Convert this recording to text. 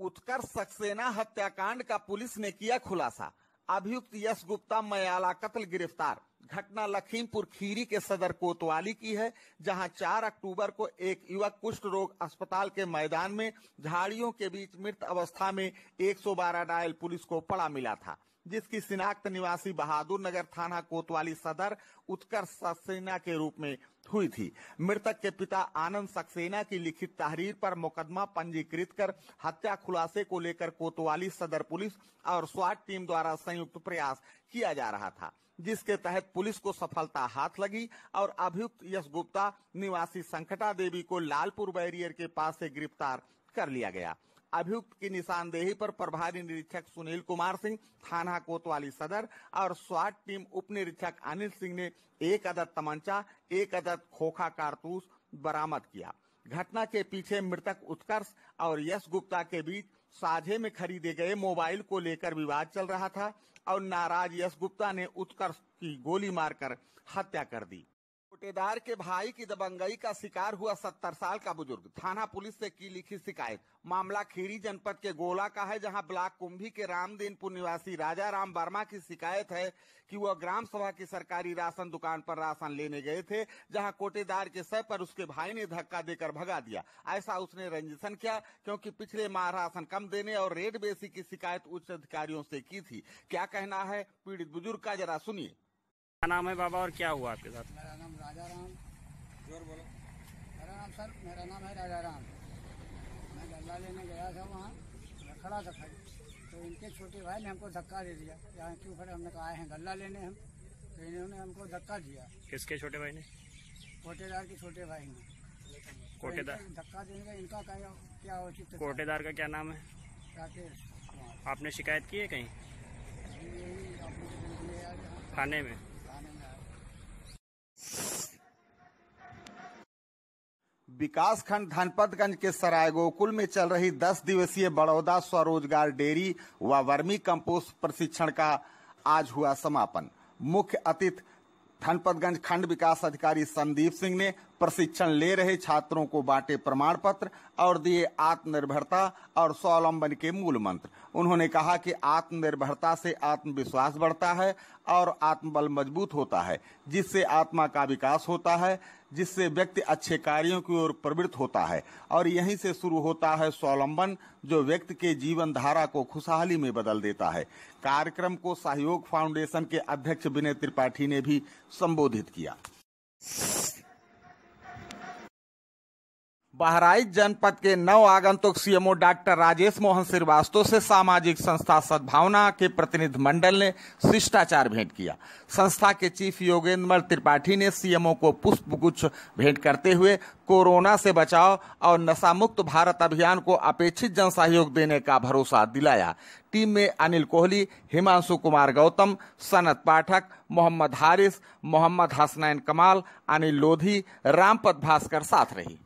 उत्कर्ष सक्सेना हत्याकांड का पुलिस ने किया खुलासा अभियुक्त यश गुप्ता मयाला कत्ल गिरफ्तार घटना लखीमपुर खीरी के सदर कोतवाली की है जहां 4 अक्टूबर को एक युवक कुष्ठ रोग अस्पताल के मैदान में झाड़ियों के बीच मृत अवस्था में 112 डायल पुलिस को पड़ा मिला था जिसकी शिनाख्त निवासी बहादुर नगर थाना कोतवाली सदर उत्कर्ष सक्सेना के रूप में हुई थी मृतक के पिता आनंद सक्सेना की लिखित तहरीर पर मुकदमा पंजीकृत कर हत्या खुलासे को लेकर कोतवाली सदर पुलिस और स्वाट टीम द्वारा संयुक्त प्रयास किया जा रहा था जिसके तहत पुलिस को सफलता हाथ लगी और अभियुक्त यश गुप्ता निवासी संकटा देवी को लालपुर बैरियर के पास से गिरफ्तार कर लिया गया अभियुक्त की निशानदेही पर प्रभारी निरीक्षक सुनील कुमार सिंह थाना कोतवाली सदर और स्वाट टीम उप निरीक्षक अनिल सिंह ने एक अदद तमंचा एक अदद खोखा कारतूस बरामद किया घटना के पीछे मृतक उत्कर्ष और यश गुप्ता के बीच साझे में खरीदे गए मोबाइल को लेकर विवाद चल रहा था और नाराज यश गुप्ता ने उत्कर्ष की गोली मारकर हत्या कर दी कोटेदार के भाई की दबंगई का शिकार हुआ सत्तर साल का बुजुर्ग थाना पुलिस से की लिखी शिकायत मामला खीरी जनपद के गोला का है जहां ब्लॉक कुंभी के रामदीनपुर निवासी राजा राम वर्मा की शिकायत है कि वह ग्राम सभा की सरकारी राशन दुकान पर राशन लेने गए थे जहां कोटेदार के सर पर उसके भाई ने धक्का देकर भगा दिया ऐसा उसने रंजिशन किया क्योंकि पिछले माह राशन कम देने और रेट बेसी की शिकायत उच्च अधिकारियों से की थी क्या कहना है पीड़ित बुजुर्ग का जरा सुनिए क्या नाम है बाबा और क्या हुआ आपके साथ मेरा नाम राजा राम जोर बोलो मेरा नाम सर मेरा नाम है राजा राम मैं गल्ला लेने गया था वहाँ मैं खड़ा था खड़ी तो इनके छोटे भाई ने हमको धक्का दे दिया यहाँ क्यों खड़े हमने कहा आए हैं गला लेने हम तो इन्होंने हमको धक्का दिया किसके छोटे भाई ने कोटेदार के छोटे भाई ने तो कोटेदार धक्का देने का इनका क्या उचित कोटेदार का क्या नाम है राकेश आपने शिकायत की है कहीं थाने में विकास खंड धनपतगंज के सराय गोकुल में चल रही 10 दिवसीय बड़ौदा स्वरोजगार डेयरी व वर्मी कंपोस्ट प्रशिक्षण का आज हुआ समापन मुख्य अतिथि धनपतगंज खंड विकास अधिकारी संदीप सिंह ने प्रशिक्षण ले रहे छात्रों को बांटे प्रमाण पत्र और दिए आत्मनिर्भरता और स्वावलंबन के मूल मंत्र उन्होंने कहा कि आत्मनिर्भरता से आत्मविश्वास बढ़ता है और आत्मबल मजबूत होता है जिससे आत्मा का विकास होता है जिससे व्यक्ति अच्छे कार्यों की ओर प्रवृत्त होता है और यहीं से शुरू होता है स्वावलंबन जो व्यक्ति के जीवन धारा को खुशहाली में बदल देता है कार्यक्रम को सहयोग फाउंडेशन के अध्यक्ष विनय त्रिपाठी ने भी संबोधित किया बहराइच जनपद के नव आगंतुक सीएमओ डॉक्टर राजेश मोहन श्रीवास्तव से सामाजिक संस्था सद्भावना के प्रतिनिधि मंडल ने शिष्टाचार भेंट किया संस्था के चीफ योगेंद्र त्रिपाठी ने सीएमओ को पुष्प गुच्छ भेंट करते हुए कोरोना से बचाव और नशा मुक्त भारत अभियान को अपेक्षित जन सहयोग देने का भरोसा दिलाया टीम में अनिल कोहली हिमांशु कुमार गौतम सनत पाठक मोहम्मद हारिस मोहम्मद हसनैन कमाल अनिल लोधी रामपत भास्कर साथ रही